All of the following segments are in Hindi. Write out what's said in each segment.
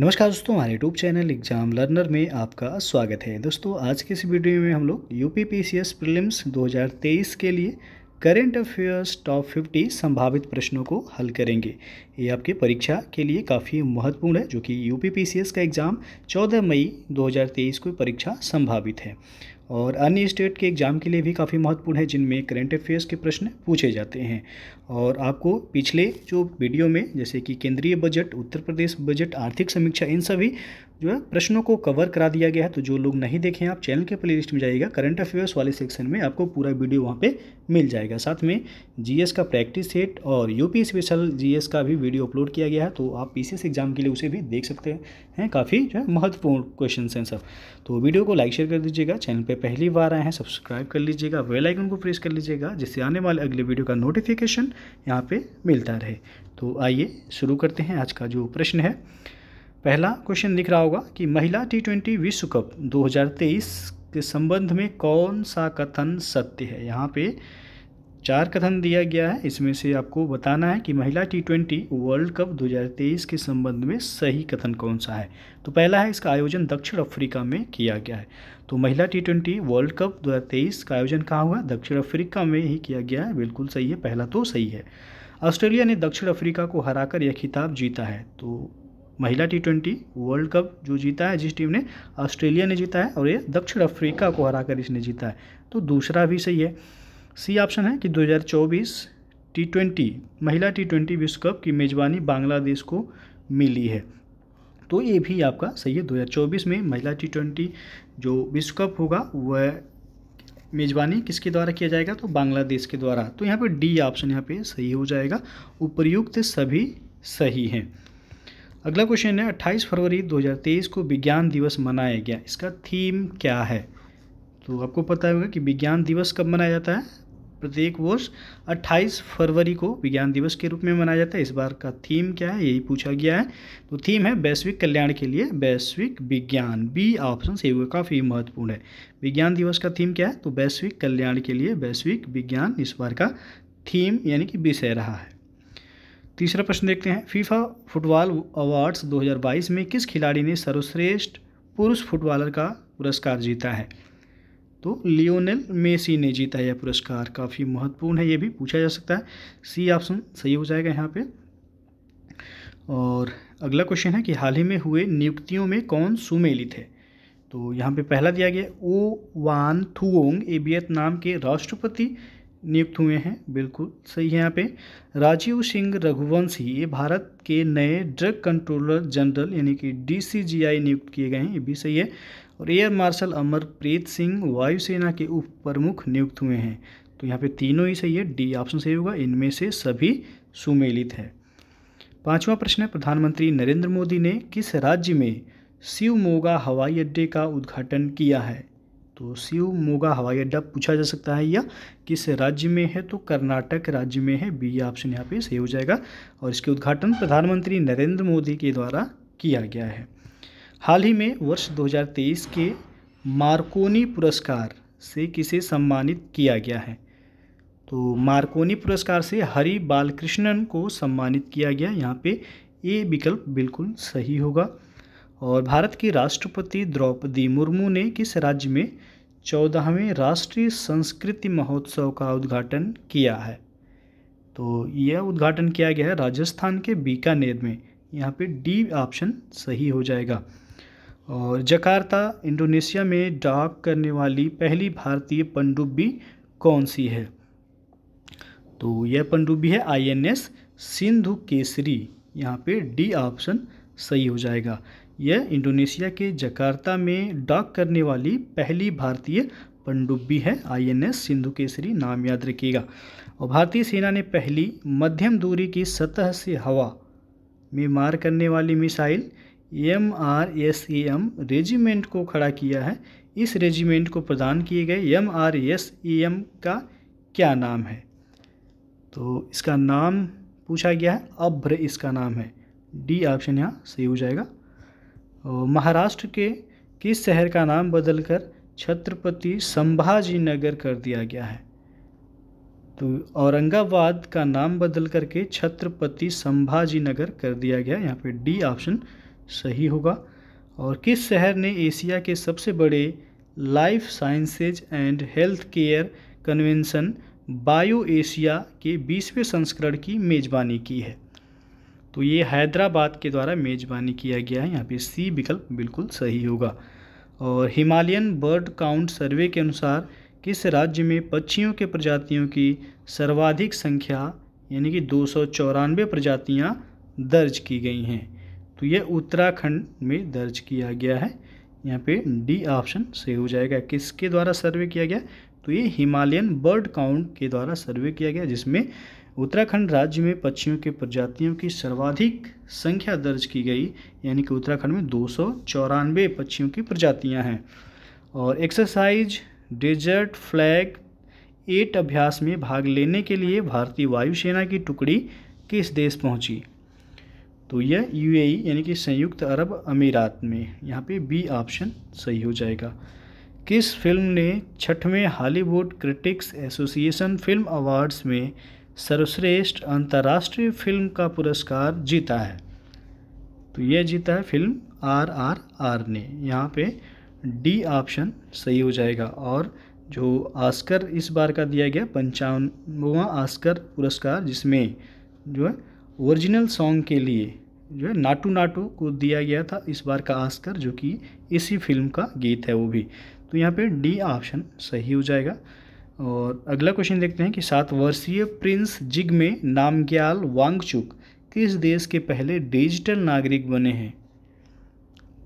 नमस्कार दोस्तों हमारे यूट्यूब चैनल एग्जाम लर्नर में आपका स्वागत है दोस्तों आज के इस वीडियो में हम लोग U P P C S prelims तेईस के लिए करेंट अफेयर्स टॉप 50 संभावित प्रश्नों को हल करेंगे ये आपके परीक्षा के लिए काफ़ी महत्वपूर्ण है जो कि U P P C S का एग्ज़ाम 14 मई 2023 को परीक्षा संभावित है और अन्य स्टेट के एग्ज़ाम के लिए भी काफ़ी महत्वपूर्ण है जिनमें करेंट अफेयर्स के प्रश्न पूछे जाते हैं और आपको पिछले जो वीडियो में जैसे कि केंद्रीय बजट उत्तर प्रदेश बजट आर्थिक समीक्षा इन सभी जो है प्रश्नों को कवर करा दिया गया है तो जो लोग नहीं देखें आप चैनल के प्लेलिस्ट में जाइएगा करंट अफेयर्स वाले सेक्शन में आपको पूरा वीडियो वहाँ पे मिल जाएगा साथ में जीएस का प्रैक्टिस सेट और यूपी स्पेशल जीएस का भी वीडियो अपलोड किया गया है तो आप पी एग्जाम के लिए उसे भी देख सकते हैं काफ़ी जो है महत्वपूर्ण क्वेश्चन हैं सब तो वीडियो को लाइक शेयर कर दीजिएगा चैनल पर पहली बार आए हैं सब्सक्राइब कर लीजिएगा वेलाइकन को प्रेस कर लीजिएगा जिससे आने वाले अगले वीडियो का नोटिफिकेशन यहाँ पर मिलता रहे तो आइए शुरू करते हैं आज का जो प्रश्न है पहला क्वेश्चन दिख रहा होगा कि महिला टी ट्वेंटी विश्व कप 2023 के संबंध में कौन सा कथन सत्य है यहाँ पे चार कथन दिया गया है इसमें से आपको बताना है कि महिला टी ट्वेंटी वर्ल्ड कप 2023 के संबंध में सही कथन कौन सा है तो पहला है इसका आयोजन दक्षिण अफ्रीका में किया गया है तो महिला टी ट्वेंटी वर्ल्ड कप 2023 का आयोजन कहाँ हुआ दक्षिण अफ्रीका में ही किया गया है बिल्कुल सही है पहला तो सही है ऑस्ट्रेलिया ने दक्षिण अफ्रीका को हराकर यह खिताब जीता है तो महिला टी ट्वेंटी वर्ल्ड कप जो जीता है जिस टीम ने ऑस्ट्रेलिया ने जीता है और ये दक्षिण अफ्रीका को हराकर इसने जीता है तो दूसरा भी सही है सी ऑप्शन है कि 2024 टी ट्वेंटी महिला टी ट्वेंटी विश्व कप की मेज़बानी बांग्लादेश को मिली है तो ये भी आपका सही है 2024 में महिला टी ट्वेंटी जो विश्व कप होगा वह मेज़बानी किसके द्वारा किया जाएगा तो बांग्लादेश के द्वारा तो यहाँ पर डी ऑप्शन यहाँ पे सही हो जाएगा उपयुक्त सभी सही हैं अगला क्वेश्चन है 28 फरवरी 2023 को विज्ञान दिवस मनाया गया इसका थीम क्या है तो आपको पता होगा कि विज्ञान दिवस कब मनाया जाता है प्रत्येक वर्ष 28 फरवरी को विज्ञान दिवस के रूप में मनाया जाता है इस बार का थीम क्या है यही पूछा गया है तो थीम है वैश्विक कल्याण के लिए वैश्विक विज्ञान बी ऑप्शन से हुआ काफ़ी महत्वपूर्ण है विज्ञान दिवस का थीम क्या है तो वैश्विक कल्याण के लिए वैश्विक विज्ञान इस बार का थीम यानी कि विषय रहा है तीसरा प्रश्न देखते हैं फीफा फुटबॉल अवार्ड्स 2022 में किस खिलाड़ी ने सर्वश्रेष्ठ पुरुष फुटबॉलर का पुरस्कार जीता है तो लियोनेल मेसी ने जीता यह पुरस्कार काफ़ी महत्वपूर्ण है ये भी पूछा जा सकता है सी ऑप्शन सही हो जाएगा यहाँ पे और अगला क्वेश्चन है कि हाल ही में हुए नियुक्तियों में कौन सुमेलित है तो यहाँ पे पहला दिया गया ओ वान थुओंग ए वियतनाम के राष्ट्रपति नियुक्त हुए हैं बिल्कुल सही है यहाँ पे राजीव सिंह रघुवंशी ये भारत के नए ड्रग कंट्रोलर जनरल यानी कि डीसीजीआई नियुक्त किए गए हैं ये भी सही है और एयर मार्शल अमरप्रीत सिंह वायुसेना के उप प्रमुख नियुक्त हुए हैं तो यहाँ पे तीनों ही सही है डी ऑप्शन सही होगा इनमें से सभी सुमेलित है पाँचवा प्रश्न है प्रधानमंत्री नरेंद्र मोदी ने किस राज्य में शिवमोगा हवाई अड्डे का उद्घाटन किया है तो शिवमोगा हवाई अड्डा पूछा जा सकता है या किस राज्य में है तो कर्नाटक राज्य में है बी ऑप्शन यहाँ पे सही हो जाएगा और इसके उद्घाटन प्रधानमंत्री नरेंद्र मोदी के द्वारा किया गया है हाल ही में वर्ष 2023 के मार्कोनी पुरस्कार से किसे सम्मानित किया गया है तो मार्कोनी पुरस्कार से हरि बालकृष्णन को सम्मानित किया गया यहाँ पे ये विकल्प बिल्कुल सही होगा और भारत की राष्ट्रपति द्रौपदी मुर्मू ने किस राज्य में चौदहवें राष्ट्रीय संस्कृति महोत्सव का उद्घाटन किया है तो यह उद्घाटन किया गया है राजस्थान के बीकानेर में यहाँ पे डी ऑप्शन सही हो जाएगा और जकार्ता इंडोनेशिया में डॉक करने वाली पहली भारतीय पनडुब्बी कौन सी है तो यह पनडुब्बी है आईएनएस सिंधु केसरी यहाँ पे डी ऑप्शन सही हो जाएगा यह इंडोनेशिया के जकार्ता में डॉक करने वाली पहली भारतीय पनडुब्बी है आईएनएस सिंधु केसरी नाम याद रखिएगा और भारतीय सेना ने पहली मध्यम दूरी की सतह से हवा में मार करने वाली missile M R S A M regiment को खड़ा किया है इस रेजिमेंट को प्रदान किए गए M R S A M का क्या नाम है तो इसका नाम पूछा गया है अभ्र इसका नाम है डी ऑप्शन यहाँ सही हो जाएगा महाराष्ट्र के किस शहर का नाम बदलकर छत्रपति संभाजी नगर कर दिया गया है तो औरंगाबाद का नाम बदल करके छत्रपति संभाजी नगर कर दिया गया यहाँ पे डी ऑप्शन सही होगा और किस शहर ने एशिया के सबसे बड़े life sciences and health care convention Bio Asia के बीसवें संस्करण की मेज़बानी की है तो ये हैदराबाद के द्वारा मेज़बानी किया गया है यहाँ पे सी विकल्प बिल्कुल सही होगा और हिमालयन बर्ड काउंट सर्वे के अनुसार किस राज्य में पक्षियों के प्रजातियों की सर्वाधिक संख्या यानी कि दो सौ चौरानवे प्रजातियाँ दर्ज की गई हैं तो ये उत्तराखंड में दर्ज किया गया है यहाँ पे डी ऑप्शन सही हो जाएगा किसके द्वारा सर्वे किया गया तो ये हिमालयन बर्ड काउंट के द्वारा सर्वे किया गया जिसमें उत्तराखंड राज्य में पक्षियों के प्रजातियों की सर्वाधिक संख्या दर्ज की गई यानी कि उत्तराखंड में दो पक्षियों की प्रजातियाँ हैं और एक्सरसाइज डेजर्ट फ्लैग एट अभ्यास में भाग लेने के लिए भारतीय वायुसेना की टुकड़ी किस देश पहुंची तो यह यूएई e, यानी कि संयुक्त अरब अमीरात में यहाँ पे बी ऑप्शन सही हो जाएगा किस फिल्म ने छठवें Hollywood critics association film awards में सर्वश्रेष्ठ अंतर्राष्ट्रीय फिल्म का पुरस्कार जीता है तो यह जीता है फिल्म आर आर आर ने यहाँ पे डी ऑप्शन सही हो जाएगा और जो आस्कर इस बार का दिया गया पंचानवा आस्कर पुरस्कार जिसमें जो है ओरिजिनल सॉन्ग के लिए जो है नाटू नाटू को दिया गया था इस बार का आस्कर जो कि इसी फिल्म का गीत है वो भी तो यहाँ पे डी ऑप्शन सही हो जाएगा और अगला क्वेश्चन देखते हैं कि सात वर्षीय प्रिंस जिग्मे नामग्याल वांगचुक किस देश के पहले डिजिटल नागरिक बने हैं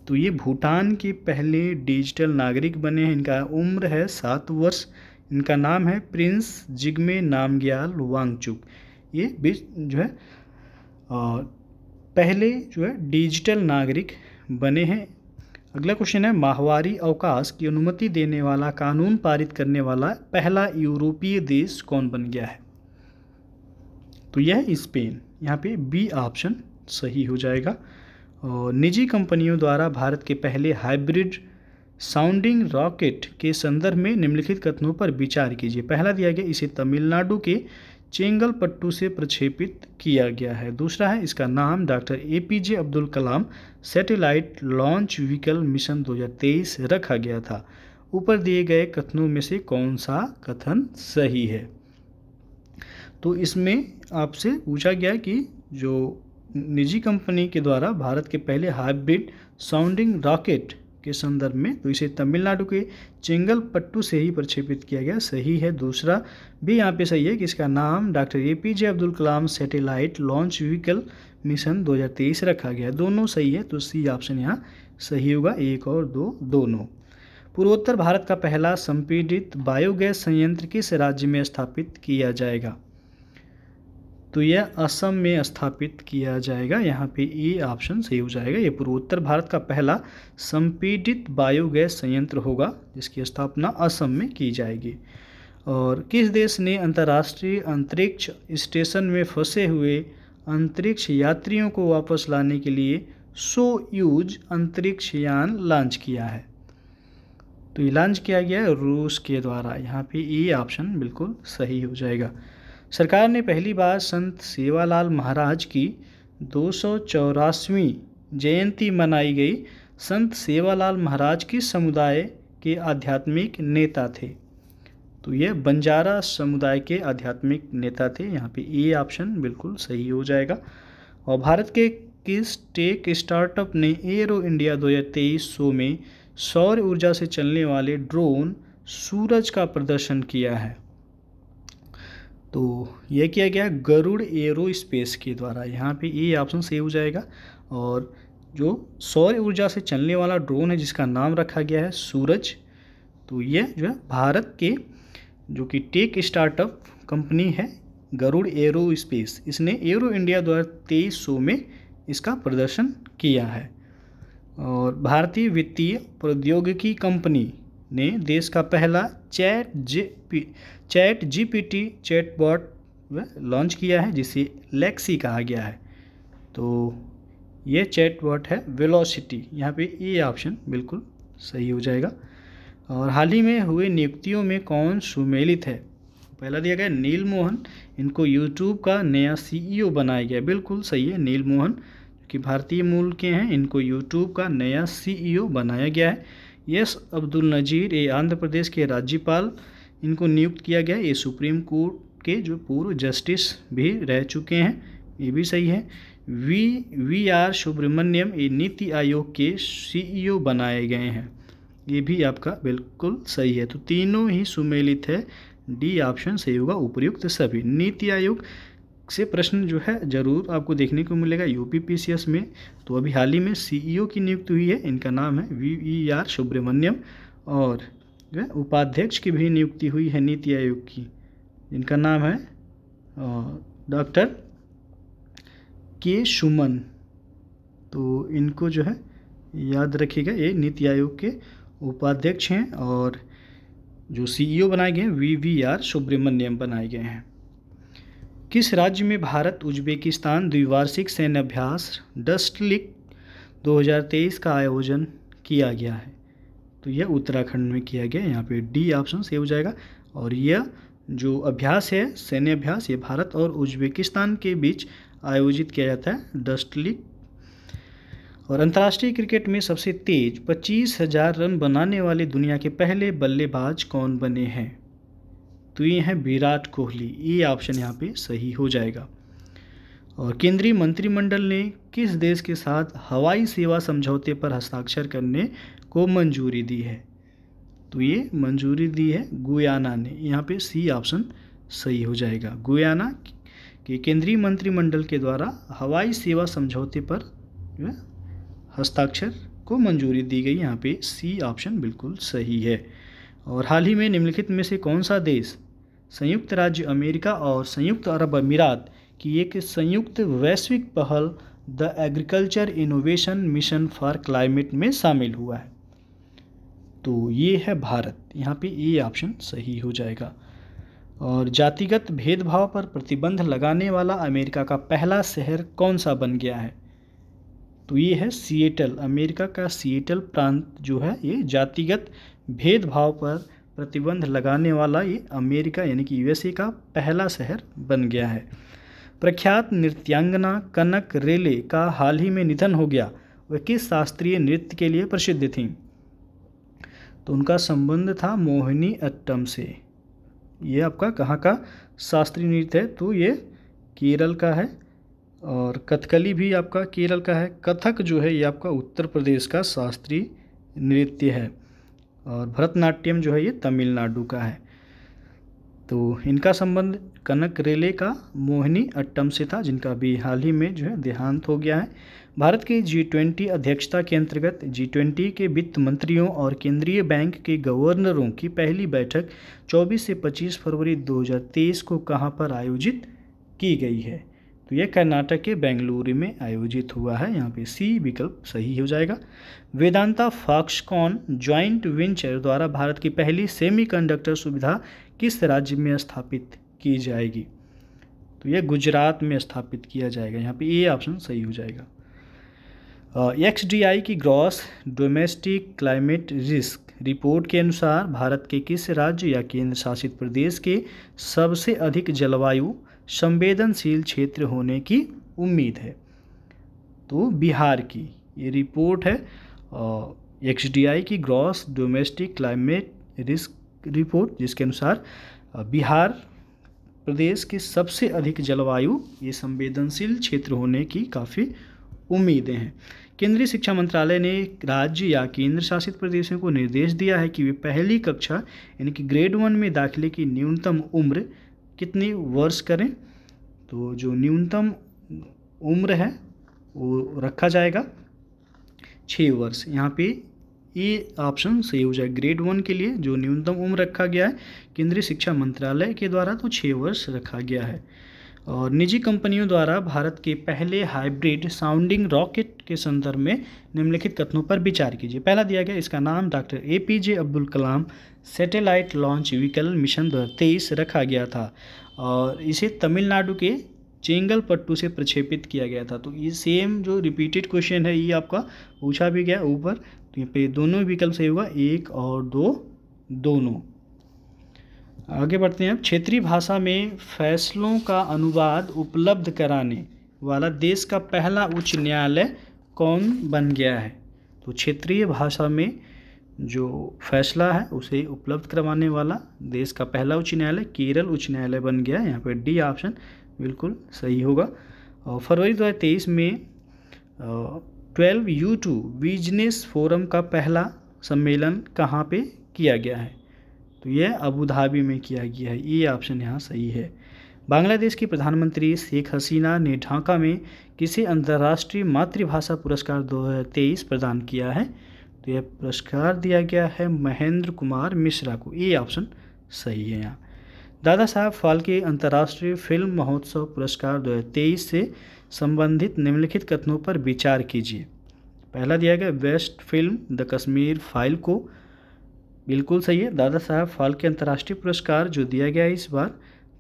तो ये भूटान के पहले डिजिटल नागरिक बने हैं इनका उम्र है सात वर्ष इनका नाम है प्रिंस जिग्मे नामग्याल वांगचुक ये बीच जो है और पहले जो है डिजिटल नागरिक बने हैं अगला क्वेश्चन है माहवारी अवकाश की अनुमति देने वाला कानून पारित करने वाला पहला यूरोपीय देश कौन बन गया है तो यह स्पेन यहाँ पे बी ऑप्शन सही हो जाएगा और निजी कंपनियों द्वारा भारत के पहले हाइब्रिड साउंडिंग रॉकेट के संदर्भ में निम्नलिखित कथनों पर विचार कीजिए पहला दिया गया इसे तमिलनाडु के चेंगलपट्टू से प्रक्षेपित किया गया है दूसरा है इसका नाम doctor A P J Abdul Kalam satellite launch vehicle mission 2023 रखा गया था ऊपर दिए गए कथनों में से कौन सा कथन सही है तो इसमें आपसे पूछा गया कि जो निजी कंपनी के द्वारा भारत के पहले हाइब्रिड साउंडिंग रॉकेट के संदर्भ में तो इसे तमिलनाडु के चेंगलपट्टू से ही प्रक्षेपित किया गया सही है दूसरा भी यहाँ पे सही है कि इसका नाम doctor A P J Abdul Kalam satellite launch vehicle mission 2023 रखा गया दोनों सही है तो सी ऑप्शन यहाँ सही होगा एक और दो दोनों पूर्वोत्तर भारत का पहला संपीड़ित बायोगैस संयंत्र किस राज्य में स्थापित किया जाएगा तो यह असम में स्थापित किया जाएगा यहाँ पे ए e ऑप्शन सही हो जाएगा ये पूर्वोत्तर भारत का पहला संपीडित बायोगैस संयंत्र होगा जिसकी स्थापना असम में की जाएगी और किस देश ने अंतर्राष्ट्रीय अंतरिक्ष स्टेशन में फंसे हुए अंतरिक्ष यात्रियों को वापस लाने के लिए सो यूज अंतरिक्ष यान लॉन्च किया है तो ये लॉन्च किया गया है रूस के द्वारा यहाँ पे ई e ऑप्शन बिल्कुल सही हो जाएगा सरकार ने पहली बार संत सेवालाल महाराज की दो सौ चौरासवीं जयंती मनाई गई संत सेवालाल महाराज की समुदाय के आध्यात्मिक नेता थे तो यह बंजारा समुदाय के आध्यात्मिक नेता थे यहाँ पे ए ऑप्शन बिल्कुल सही हो जाएगा और भारत के किस टेक स्टार्टअप ने एरो इंडिया 2023 शो में सौर ऊर्जा से चलने वाले ड्रोन सूरज का प्रदर्शन किया है तो यह किया गया गरुड़ एरो स्पेस के द्वारा यहाँ पे ये ऑप्शन सही हो जाएगा और जो सौर ऊर्जा से चलने वाला ड्रोन है जिसका नाम रखा गया है सूरज तो यह जो है भारत के जो कि टेक स्टार्टअप कंपनी है गरुड़ एरो स्पेस इसने एरो इंडिया द्वारा तेईस सौ में इसका प्रदर्शन किया है और भारतीय वित्तीय प्रौद्योगिकी कंपनी ने देश का पहला chat G P chat G P T chatbot launch किया है जिसे लेक्सी कहा गया है तो ये चैटबॉट है वेलोसिटी यहाँ पे ये ऑप्शन बिल्कुल सही हो जाएगा और हाल ही में हुए नियुक्तियों में कौन सुमेलित है पहला दिया गया नील मोहन इनको यूट्यूब का नया सीईओ e बनाया गया बिल्कुल सही है नील मोहन कि भारतीय मूल के हैं इनको यूट्यूब का नया सीईओ e बनाया गया है यस अब्दुल नज़ीर ये आंध्र प्रदेश के राज्यपाल इनको नियुक्त किया गया ये सुप्रीम कोर्ट के जो पूर्व जस्टिस भी रह चुके हैं ये भी सही है वी वी आर सुब्रमण्यम ये नीति आयोग के सीईओ बनाए गए हैं ये भी आपका बिल्कुल सही है तो तीनों ही सुमेलित है डी ऑप्शन सही होगा उपयुक्त सभी नीति आयोग से प्रश्न जो है ज़रूर आपको देखने को मिलेगा यू एस में तो अभी हाल ही में सीईओ e की नियुक्ति हुई है इनका नाम है वी ई आर सुब्रमण्यम और जो है उपाध्यक्ष की भी नियुक्ति हुई है नीति आयोग की इनका नाम है डॉक्टर के सुमन तो इनको जो है याद रखिएगा ये नीति आयोग के उपाध्यक्ष हैं और जो सीईओ e बनाए गए हैं वी वी आर सुब्रमण्यम बनाए गए हैं किस राज्य में भारत उज्बेकिस्तान द्विवार्षिक सैन्य अभ्यास डस्टलिक 2023 का आयोजन किया गया है तो यह उत्तराखंड में किया गया यहाँ पे डी ऑप्शन सही हो जाएगा और यह जो अभ्यास है सैन्य अभ्यास ये भारत और उज्बेकिस्तान के बीच आयोजित किया जाता है डस्टलिक और अंतर्राष्ट्रीय क्रिकेट में सबसे तेज पच्चीस हजार रन बनाने वाले दुनिया के पहले बल्लेबाज कौन बने हैं तो ये हैं विराट कोहली ये ऑप्शन यहाँ पे सही हो जाएगा और केंद्रीय मंत्रिमंडल ने किस देश के साथ हवाई सेवा समझौते पर हस्ताक्षर करने को मंजूरी दी है तो ये मंजूरी दी है गुयाना ने यहाँ पे सी ऑप्शन सही हो जाएगा गुयाना के केंद्रीय मंत्रिमंडल के द्वारा हवाई सेवा समझौते पर हस्ताक्षर को मंजूरी दी गई यहाँ पे सी ऑप्शन बिल्कुल सही है और हाल ही में निम्नलिखित में से कौन सा देश संयुक्त राज्य अमेरिका और संयुक्त अरब अमीरात की एक संयुक्त वैश्विक पहल the agriculture innovation mission for climate में शामिल हुआ है तो ये है भारत यहाँ पे ये ऑप्शन सही हो जाएगा और जातिगत भेदभाव पर प्रतिबंध लगाने वाला अमेरिका का पहला शहर कौन सा बन गया है तो ये है सिएटल अमेरिका का सिएटल प्रांत जो है ये जातिगत भेदभाव पर प्रतिबंध लगाने वाला ये अमेरिका यानी कि यूएसए का पहला शहर बन गया है प्रख्यात नृत्यांगना कनक रेले का हाल ही में निधन हो गया वह किस शास्त्रीय नृत्य के लिए प्रसिद्ध थीं तो उनका संबंध था मोहिनी अट्टम से ये आपका कहाँ का शास्त्रीय नृत्य है तो ये केरल का है और कथकली भी आपका केरल का है कथक जो है ये आपका उत्तर प्रदेश का शास्त्रीय नृत्य है और भरतनाट्यम जो है ये तमिलनाडु का है तो इनका संबंध कनक रेले का मोहिनी अट्टम से था जिनका भी हाल ही में जो है देहांत हो गया है भारत के जी ट्वेंटी अध्यक्षता के अंतर्गत जी ट्वेंटी के वित्त मंत्रियों और केंद्रीय बैंक के गवर्नरों की पहली बैठक 24 से 25 फरवरी 2023 को कहाँ पर आयोजित की गई है तो यह कर्नाटक के बेंगलुरु में आयोजित हुआ है यहाँ पे सी विकल्प सही हो जाएगा वेदांता फॉक्सकॉन ज्वाइंट वेंचर द्वारा भारत की पहली सेमीकंडक्टर सुविधा किस राज्य में स्थापित की जाएगी तो यह गुजरात में स्थापित किया जाएगा यहाँ पे ए ऑप्शन सही हो जाएगा एक्स डी आई की gross domestic climate risk report के अनुसार भारत के किस राज्य या केंद्र शासित प्रदेश के सबसे अधिक जलवायु संवेदनशील क्षेत्र होने की उम्मीद है तो बिहार की ये रिपोर्ट है एक्स की gross domestic climate risk report जिसके अनुसार बिहार प्रदेश की सबसे अधिक जलवायु ये संवेदनशील क्षेत्र होने की काफ़ी उम्मीदें हैं केंद्रीय शिक्षा मंत्रालय ने राज्य या केंद्र शासित प्रदेशों को निर्देश दिया है कि वे पहली कक्षा यानी कि ग्रेड वन में दाखिले की न्यूनतम उम्र कितने वर्ष करें तो जो न्यूनतम उम्र है वो रखा जाएगा छः वर्ष यहाँ पे ये ऑप्शन सही हो जाए ग्रेड वन के लिए जो न्यूनतम उम्र रखा गया है केंद्रीय शिक्षा मंत्रालय के द्वारा तो छः वर्ष रखा गया है और निजी कंपनियों द्वारा भारत के पहले हाइब्रिड साउंडिंग रॉकेट के संदर्भ में निम्नलिखित कथनों पर विचार कीजिए पहला दिया गया इसका नाम doctor A P J Abdul Kalam satellite launch vehicle mission दो रखा गया था और इसे तमिलनाडु के चेंगलपट्टू से प्रक्षेपित किया गया था तो ये सेम जो रिपीटेड क्वेश्चन है ये आपका पूछा भी गया ऊपर तो यहाँ पे दोनों विकल्प सही हुआ एक और दो दोनों आगे बढ़ते हैं अब क्षेत्रीय भाषा में फैसलों का अनुवाद उपलब्ध कराने वाला देश का पहला उच्च न्यायालय कौन बन गया है तो क्षेत्रीय भाषा में जो फैसला है उसे उपलब्ध करवाने वाला देश का पहला उच्च न्यायालय केरल उच्च न्यायालय बन गया है यहाँ पर डी ऑप्शन बिल्कुल सही होगा और फरवरी 2023 में twelve U two business forum का पहला सम्मेलन कहाँ पे किया गया है तो ये अबू धाबी में किया गया है ये ऑप्शन यहाँ सही है बांग्लादेश की प्रधानमंत्री शेख हसीना ने ढाका में किसे अंतर्राष्ट्रीय मातृभाषा पुरस्कार 2023 प्रदान किया है तो यह पुरस्कार दिया गया है महेंद्र कुमार मिश्रा को ये ऑप्शन सही है यहाँ दादा साहब फाल्के अंतर्राष्ट्रीय फिल्म महोत्सव पुरस्कार 2023 से संबंधित निम्नलिखित कथनों पर विचार कीजिए पहला दिया गया best film the Kashmir file को बिल्कुल सही है दादा साहब फाल्के अंतर्राष्ट्रीय पुरस्कार जो दिया गया है इस बार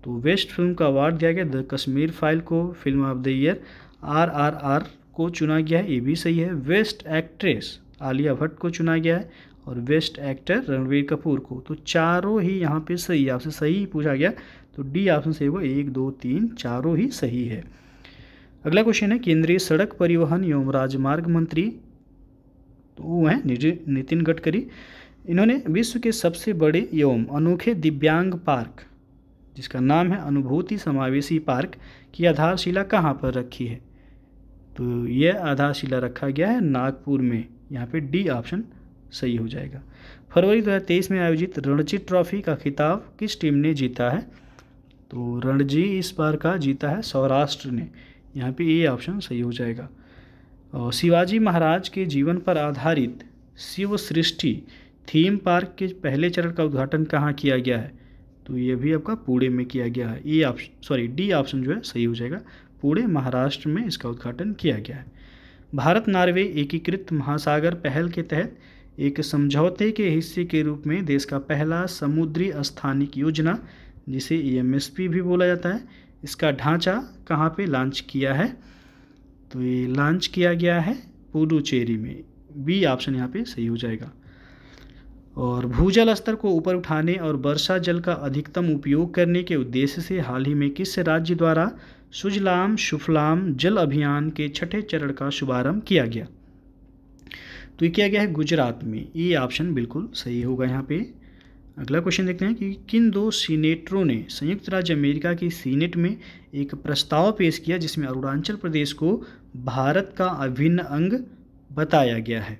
तो बेस्ट फिल्म का अवार्ड दिया गया द कश्मीर फाइल को film of the year R R R को चुना गया है ये भी सही है वेस्ट एक्ट्रेस आलिया भट्ट को चुना गया है और वेस्ट एक्टर रणवीर कपूर को तो चारों ही यहाँ पे सही आपसे सही पूछा गया तो डी ऑप्शन सही हुआ एक दो तीन चारों ही सही है अगला क्वेश्चन है केंद्रीय सड़क परिवहन एवं राजमार्ग मंत्री तो वो हैं नितिन गडकरी इन्होंने विश्व के सबसे बड़े एवं अनोखे दिव्यांग पार्क जिसका नाम है अनुभूति समावेशी पार्क की आधारशिला कहाँ पर रखी है तो यह आधारशिला रखा गया है नागपुर में यहाँ पे डी ऑप्शन सही हो जाएगा फरवरी 2023 में आयोजित रणजी ट्रॉफी का खिताब किस टीम ने जीता है तो रणजी इस बार का जीता है सौराष्ट्र ने यहाँ पे ये ऑप्शन सही हो जाएगा और शिवाजी महाराज के जीवन पर आधारित शिव सृष्टि थीम पार्क के पहले चरण का उद्घाटन कहाँ किया गया है तो ये भी आपका पुणे में किया गया है ये ऑप्शन सॉरी डी ऑप्शन जो है सही हो जाएगा पुणे महाराष्ट्र में इसका उद्घाटन किया गया है भारत नार्वे एकीकृत महासागर पहल के तहत एक समझौते के हिस्से के रूप में देश का पहला समुद्री स्थानिक योजना जिसे ई e भी बोला जाता है इसका ढांचा कहाँ पे लॉन्च किया है तो ये लॉन्च किया गया है पुडुचेरी में बी ऑप्शन यहाँ पे सही हो जाएगा और भूजल स्तर को ऊपर उठाने और वर्षा जल का अधिकतम उपयोग करने के उद्देश्य से हाल ही में किस राज्य द्वारा सुजलाम सुफलाम जल अभियान के छठे चरण का शुभारंभ किया गया तो ये किया गया है गुजरात में ये ऑप्शन बिल्कुल सही होगा यहाँ पे अगला क्वेश्चन देखते हैं कि किन दो सीनेटरों ने संयुक्त राज्य अमेरिका की सीनेट में एक प्रस्ताव पेश किया जिसमें अरुणाचल प्रदेश को भारत का अभिन्न अंग बताया गया है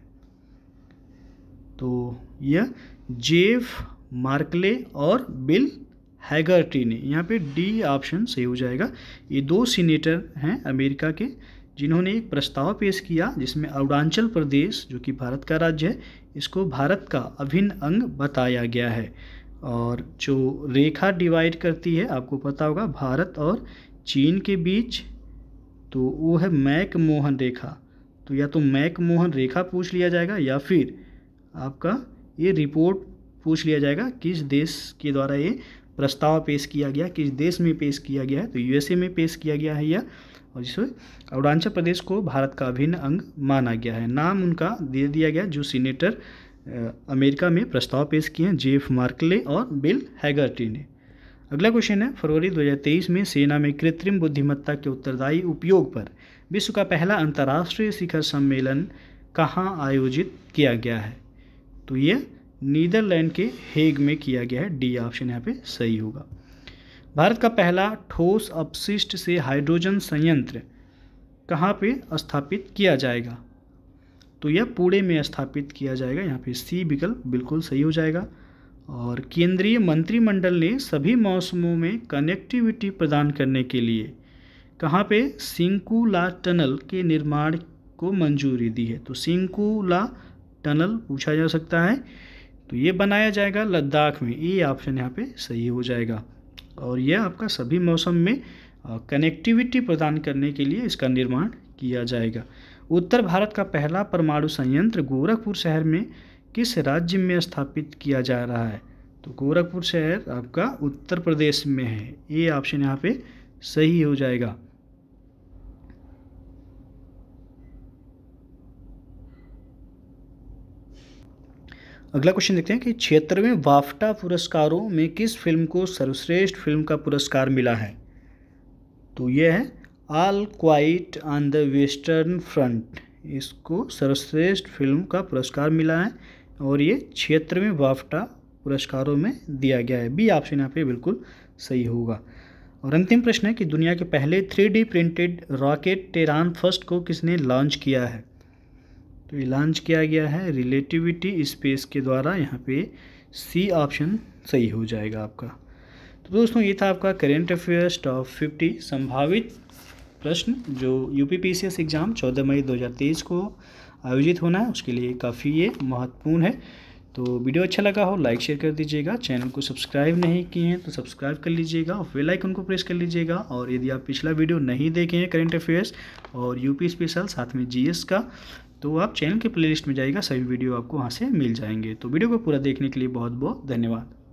तो यह जेफ मार्कले और बिल हैगर्टी ने यहाँ पे डी ऑप्शन सही हो जाएगा ये दो सीनेटर हैं अमेरिका के जिन्होंने एक प्रस्ताव पेश किया जिसमें अरुणाचल प्रदेश जो कि भारत का राज्य है इसको भारत का अभिन्न अंग बताया गया है और जो रेखा डिवाइड करती है आपको पता होगा भारत और चीन के बीच तो वो है मैक मोहन रेखा तो या तो मैक मोहन रेखा पूछ लिया जाएगा या फिर आपका ये रिपोर्ट पूछ लिया जाएगा किस देश के द्वारा ये प्रस्ताव पेश किया गया किस देश में पेश किया गया है तो यूएसए में पेश किया गया है या और जिसमें अरुणाचल प्रदेश को भारत का अभिन्न अंग माना गया है नाम उनका दे दिया गया जो सीनेटर अमेरिका में प्रस्ताव पेश किए हैं जेफ मार्कले और बिल हैगर्टी ने अगला क्वेश्चन है फरवरी 2023 में सेना में कृत्रिम बुद्धिमत्ता के उत्तरदायी उपयोग पर विश्व का पहला अंतर्राष्ट्रीय शिखर सम्मेलन कहाँ आयोजित किया गया है तो ये नीदरलैंड के हेग में किया गया है डी ऑप्शन यहाँ पे सही होगा भारत का पहला ठोस अपशिष्ट से हाइड्रोजन संयंत्र कहाँ पे स्थापित किया जाएगा तो यह पुणे में स्थापित किया जाएगा यहाँ पे सी विकल्प बिल्कुल सही हो जाएगा और केंद्रीय मंत्रिमंडल ने सभी मौसमों में कनेक्टिविटी प्रदान करने के लिए कहाँ पे सिंकुला टनल के निर्माण को मंजूरी दी है तो सिंकुला टनल पूछा जा सकता है तो ये बनाया जाएगा लद्दाख में ये ऑप्शन यहाँ पे सही हो जाएगा और यह आपका सभी मौसम में कनेक्टिविटी प्रदान करने के लिए इसका निर्माण किया जाएगा उत्तर भारत का पहला परमाणु संयंत्र गोरखपुर शहर में किस राज्य में स्थापित किया जा रहा है तो गोरखपुर शहर आपका उत्तर प्रदेश में है ये ऑप्शन यहाँ पे सही हो जाएगा अगला क्वेश्चन देखते हैं कि छिहत्तरवें वाफ्टा पुरस्कारों में किस फिल्म को सर्वश्रेष्ठ फिल्म का पुरस्कार मिला है तो यह है All Quiet on the Western Front इसको सर्वश्रेष्ठ फिल्म का पुरस्कार मिला है और ये छिहत्तरवें वाफ्टा पुरस्कारों में दिया गया है बी ऑप्शन यहाँ पे बिल्कुल सही होगा और अंतिम प्रश्न है कि दुनिया के पहले three printed rocket Terran first को किसने लॉन्च किया है तो ये लॉन्च किया गया है रिलेटिविटी स्पेस के द्वारा यहाँ पे सी ऑप्शन सही हो जाएगा आपका तो दोस्तों ये था आपका करेंट अफेयर्स टॉप फिफ्टी संभावित प्रश्न जो यू पी एग्ज़ाम चौदह मई 2023 को आयोजित होना है उसके लिए काफ़ी ये महत्वपूर्ण है तो वीडियो अच्छा लगा हो लाइक शेयर कर दीजिएगा चैनल को सब्सक्राइब नहीं किए हैं तो सब्सक्राइब कर लीजिएगा और बेल आइकन को प्रेस कर लीजिएगा और यदि आप पिछला वीडियो नहीं देखे हैं करंट अफेयर्स और यूपी स्पेशल साथ में जीएस का तो आप चैनल के प्लेलिस्ट में जाएगा सभी वीडियो आपको वहाँ से मिल जाएंगे तो वीडियो को पूरा देखने के लिए बहुत बहुत धन्यवाद